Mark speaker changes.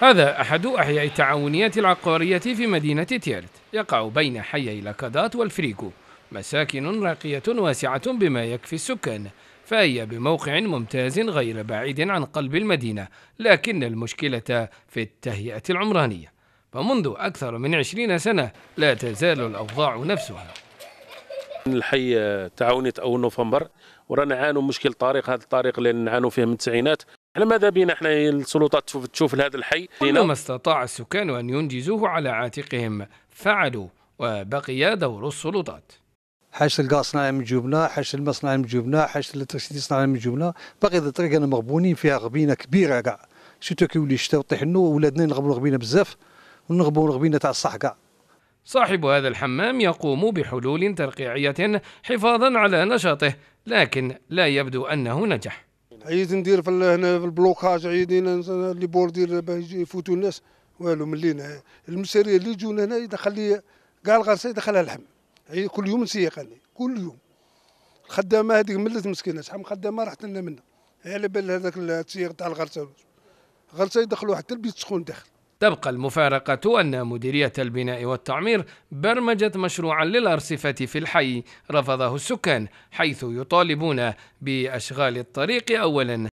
Speaker 1: هذا أحد أحياء التعاونية العقارية في مدينة تيرت يقع بين حيي لاكادات والفريكو مساكن راقية واسعة بما يكفي السكان فهي بموقع ممتاز غير بعيد عن قلب المدينة لكن المشكلة في التهيئة العمرانية فمنذ أكثر من عشرين سنة لا تزال الأوضاع نفسها
Speaker 2: الحي تعاونية أول نوفمبر ورانا عانوا مشكل طريق هذا الطريق اللي نعانوا فيه من التسعينات على ماذا بينا احنا السلطات تشوف هذا الحي وما
Speaker 1: استطاع السكان أن ينجزوه على عاتقهم فعلوا وبقي دور السلطات
Speaker 3: حاش القاصنة من جبنا حاش المصنع من جبنا حاش التكسيدي صنع من جبنا باقي الطريق انا مغبونين فيها غبينه كبيره كاع شتو كيولي الشتاء وطيح النو ولادنا نغبوا الغبينه بزاف ونغبوا الغبينه تاع الصح كاع
Speaker 1: صاحب هذا الحمام يقوم بحلول ترقيعيه حفاظا على نشاطه لكن لا يبدو انه نجح
Speaker 4: عييت ندير في هنا في البلوكاج عيدين لي بوردير باش يفوتوا الناس والو ملينا المشاريع اللي يجونا هنا يدخل لي كاع الغرسه يدخلها اللحم كل يوم نسيق انا كل يوم الخدامه هذيك ملت مسكينه شحال من خدامه راحت لنا منها على بال هذاك التسييق تاع الغرسه غرسه يدخلوا حتى البيت سخون داخل
Speaker 1: تبقى المفارقة أن مديرية البناء والتعمير برمجت مشروعا للأرصفة في الحي رفضه السكان حيث يطالبون بأشغال الطريق أولا